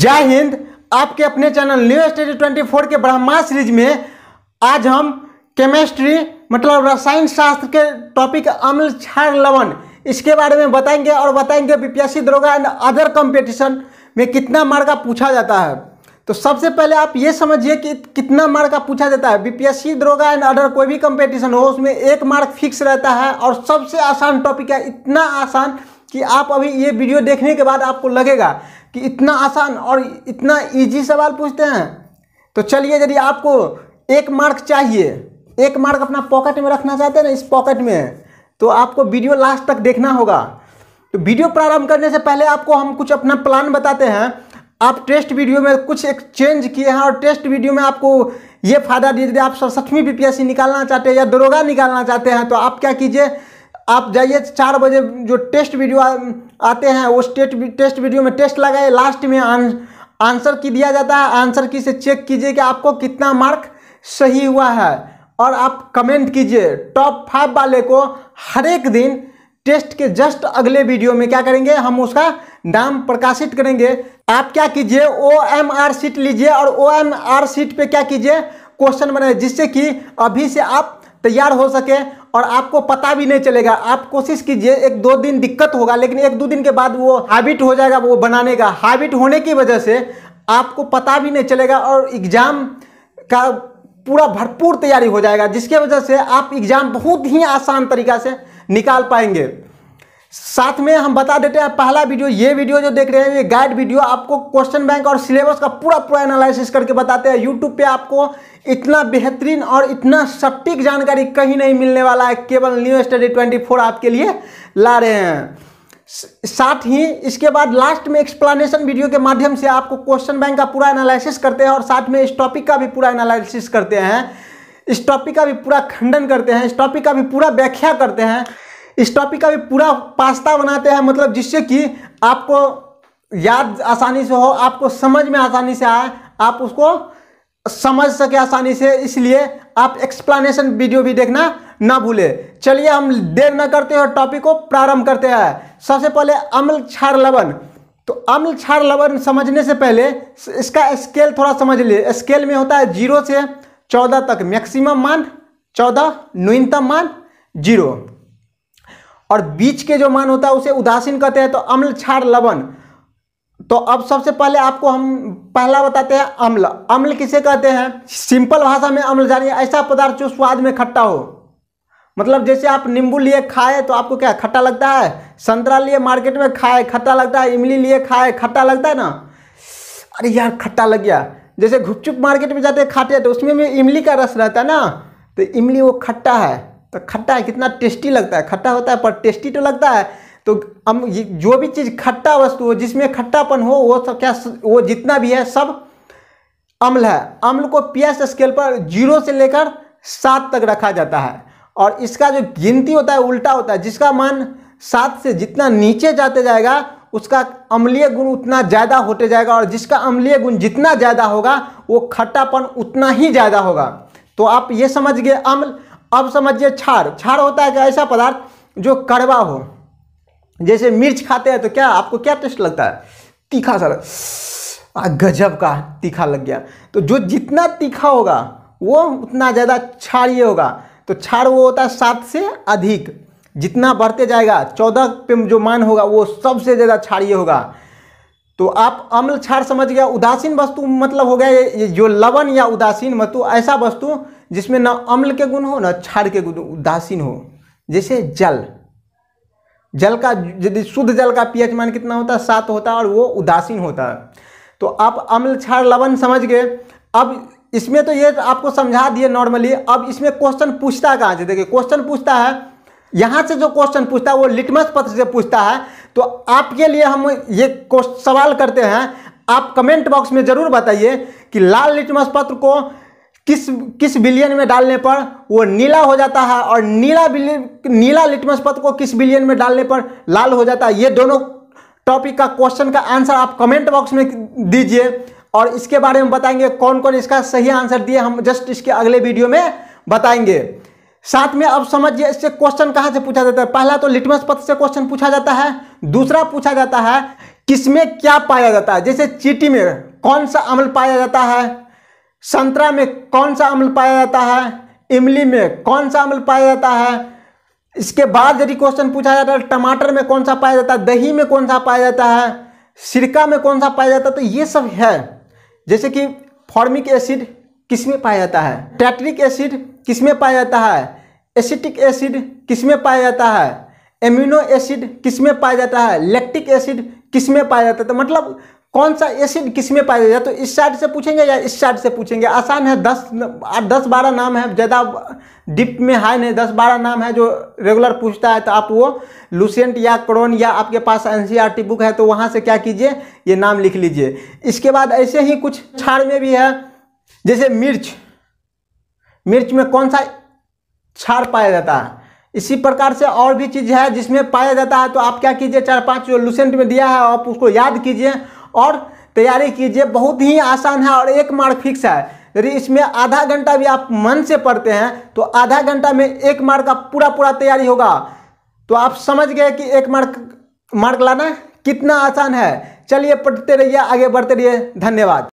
जय हिंद आपके अपने channel new study twenty four के ब्रह्मा सीरीज में आज हम केमिस्ट्री मतलब रसायन शास्त्र के टॉपिक अम्ल छार लवन इसके बारे में बताएंगे और बताएंगे बीपीएससी दरोगा एंड अदर कंपटीशन में कितना मार्क का पूछा जाता है तो सबसे पहले आप ये समझिए कि कितना मार्क का पूछा जाता है बीपीएससी दरोगा एंड अदर कोई भी कंपटीशन हो उसमें एक मार्क फिक्स रहता है और सबसे आसान टॉपिक है इतना आसान कि आप अभी ये वीडियो देखने के बाद आपको लगेगा कि इतना आसान और इतना इजी सवाल पूछते हैं तो चलिए यदि आपको एक मार्क चाहिए एक मार्क अपना पॉकेट में रखना चाहते हैं ना इस पॉकेट में तो आपको वीडियो लास्ट तक देखना होगा तो वीडियो प्रारंभ करने से पहले आपको हम कुछ अपना प्लान बताते हैं आप टेस्ट वीडियो में कुछ एक चेंज किए हैं और टेस्ट वीडियो में आपको ये फायदा दिए यदि आप सड़सठवीं सी निकालना चाहते हैं या दरोगा निकालना चाहते हैं तो आप क्या कीजिए आप जाइए चार बजे जो टेस्ट वीडियो आ, आते हैं उस टेस्ट टेस्ट वीडियो में टेस्ट लगाए लास्ट में आन, आंसर की दिया जाता है आंसर की से चेक कीजिए कि आपको कितना मार्क सही हुआ है और आप कमेंट कीजिए टॉप फाइव वाले को हर एक दिन टेस्ट के जस्ट अगले वीडियो में क्या करेंगे हम उसका नाम प्रकाशित करेंगे आप क्या कीजिए ओ एम आर सीट लीजिए और ओ एम आर सीट पर क्या कीजिए क्वेश्चन बनाए जिससे कि अभी से आप तैयार हो सके और आपको पता भी नहीं चलेगा आप कोशिश कीजिए एक दो दिन दिक्कत होगा लेकिन एक दो दिन के बाद वो हैबिट हो जाएगा वो बनाने का हैबिट होने की वजह से आपको पता भी नहीं चलेगा और एग्ज़ाम का पूरा भरपूर तैयारी हो जाएगा जिसके वजह से आप एग्ज़ाम बहुत ही आसान तरीका से निकाल पाएंगे साथ में हम बता देते हैं पहला वीडियो ये वीडियो जो देख रहे हैं ये गाइड वीडियो आपको क्वेश्चन बैंक और सिलेबस का पूरा पूरा एनालिसिस करके बताते हैं यूट्यूब पे आपको इतना बेहतरीन और इतना सटीक जानकारी कहीं नहीं मिलने वाला है केवल न्यू स्टडी ट्वेंटी फोर आपके लिए ला रहे हैं साथ ही इसके बाद लास्ट में एक्सप्लानेशन वीडियो के माध्यम से आपको क्वेश्चन बैंक का पूरा एनालिसिस करते हैं और साथ में इस टॉपिक का भी पूरा एनालिसिस करते हैं इस टॉपिक का भी पूरा खंडन करते हैं इस टॉपिक का भी पूरा व्याख्या करते हैं इस टॉपिक का भी पूरा पास्ता बनाते हैं मतलब जिससे कि आपको याद आसानी से हो आपको समझ में आसानी से आए आप उसको समझ सके आसानी से इसलिए आप एक्सप्लानेशन वीडियो भी देखना ना भूले चलिए हम देर न करते और टॉपिक को प्रारंभ करते हैं सबसे पहले अम्ल क्षार लवण तो अम्ल क्षार लवण समझने से पहले इसका स्केल थोड़ा समझ लिए स्केल में होता है जीरो से चौदह तक मैक्सिमम मान चौदह न्यूनतम मान जीरो और बीच के जो मान होता है उसे उदासीन कहते हैं तो अम्ल क्षार लवन तो अब सबसे पहले आपको हम पहला बताते हैं अम्ल अम्ल किसे कहते हैं सिंपल भाषा में अम्ल जानिए ऐसा पदार्थ जो स्वाद में खट्टा हो मतलब जैसे आप नींबू लिए खाए तो आपको क्या खट्टा लगता है संतरा लिए मार्केट में खाए खट्टा लगता है इमली लिए खाए खट्टा लगता है ना अरे यार खट्टा लग गया जैसे घुपचुप मार्केट में जाते खाते हैं तो उसमें भी इमली का रस रहता है ना तो इमली वो खट्टा है तो खट्टा है कितना टेस्टी लगता है खट्टा होता है पर टेस्टी तो लगता है तो हम जो भी चीज़ खट्टा वस्तु हो जिसमें खट्टापन हो वो सब क्या वो जितना भी है सब अम्ल है अम्ल को एस स्केल पर जीरो से लेकर सात तक रखा जाता है और इसका जो गिनती होता है उल्टा होता है जिसका मान सात से जितना नीचे जाते जाएगा उसका अम्लीय गुण उतना ज़्यादा होते जाएगा और जिसका अम्लीय गुण जितना ज़्यादा होगा वो खट्टापन उतना ही ज़्यादा होगा तो आप ये समझ गए अम्ल अब समझिए छार छार होता है कि ऐसा पदार्थ जो कड़वा हो जैसे मिर्च खाते हैं तो क्या आपको क्या टेस्ट लगता है तीखा सर गजब का तीखा लग गया तो जो जितना तीखा होगा वो उतना ज़्यादा क्षारिय होगा तो क्षार वो होता है सात से अधिक जितना बढ़ते जाएगा चौदह पे जो मान होगा वो सबसे ज़्यादा क्षारिय होगा तो आप अम्ल क्षार समझ गया उदासीन वस्तु मतलब हो गया ये जो लवण या उदासीन वस्तु ऐसा वस्तु जिसमें ना अम्ल के गुण हो ना क्षार के गुण उदासीन हो जैसे जल जल का यदि शुद्ध जल का पीएच मान कितना होता है सात होता है और वो उदासीन होता है तो आप अम्ल क्षार लवण समझ गए अब इसमें तो ये आपको समझा दिए नॉर्मली अब इसमें क्वेश्चन पूछता कहाँ से देखिए क्वेश्चन पूछता है यहाँ से जो क्वेश्चन पूछता है वो लिटमस पत्र से पूछता है तो आपके लिए हम ये सवाल करते हैं आप कमेंट बॉक्स में ज़रूर बताइए कि लाल लिटमस पत्र को किस किस बिलियन में डालने पर वो नीला हो जाता है और नीला बिलियन नीला लिटमस पत्र को किस बिलियन में डालने पर लाल हो जाता है ये दोनों टॉपिक का क्वेश्चन का आंसर आप कमेंट बॉक्स में दीजिए और इसके बारे में बताएंगे कौन कौन इसका सही आंसर दिए हम जस्ट इसके अगले वीडियो में बताएंगे साथ में अब समझिए इससे क्वेश्चन कहाँ से पूछा जाता है पहला तो लिटमस पत्र से क्वेश्चन पूछा जाता है दूसरा पूछा जाता है किसमें क्या पाया जाता है जैसे चीटी में कौन सा अमल पाया जाता है संतरा में कौन सा अम्ल पाया जाता है इमली में कौन सा अम्ल पाया जाता है इसके बाद यदि क्वेश्चन पूछा जाता है टमाटर में कौन सा पाया जाता है दही में कौन सा पाया जाता है सिरका में कौन सा पाया जाता है तो ये सब है जैसे कि फॉर्मिक एसिड किस में पाया जाता है टैट्रिक एसिड किस में पाया जाता है एसिटिक एसिड किस में पाया जाता है एम्यूनो एसिड किस में पाया जाता है लैक्टिक एसिड किस में पाया जाता है तो मतलब कौन सा एसिड किस में पाया जाता है तो इस साइड से पूछेंगे या इस साइड से पूछेंगे आसान है दस दस बारह नाम है ज़्यादा डिप में हाई नहीं दस बारह नाम है जो रेगुलर पूछता है तो आप वो लूसेंट या क्रोन या आपके पास एन बुक e है तो वहाँ से क्या कीजिए ये नाम लिख लीजिए इसके बाद ऐसे ही कुछ छाड़ में भी है जैसे मिर्च मिर्च में कौन सा छाड़ पाया जाता है इसी प्रकार से और भी चीज़ है जिसमें पाया जाता है तो आप क्या कीजिए चार पांच जो लूसेंट में दिया है आप उसको याद कीजिए और तैयारी कीजिए बहुत ही आसान है और एक मार्क फिक्स है यदि इसमें आधा घंटा भी आप मन से पढ़ते हैं तो आधा घंटा में एक मार्क का पूरा पूरा तैयारी होगा तो आप समझ गए कि एक मार्क मार्क लाना कितना आसान है चलिए पढ़ते रहिए आगे बढ़ते रहिए धन्यवाद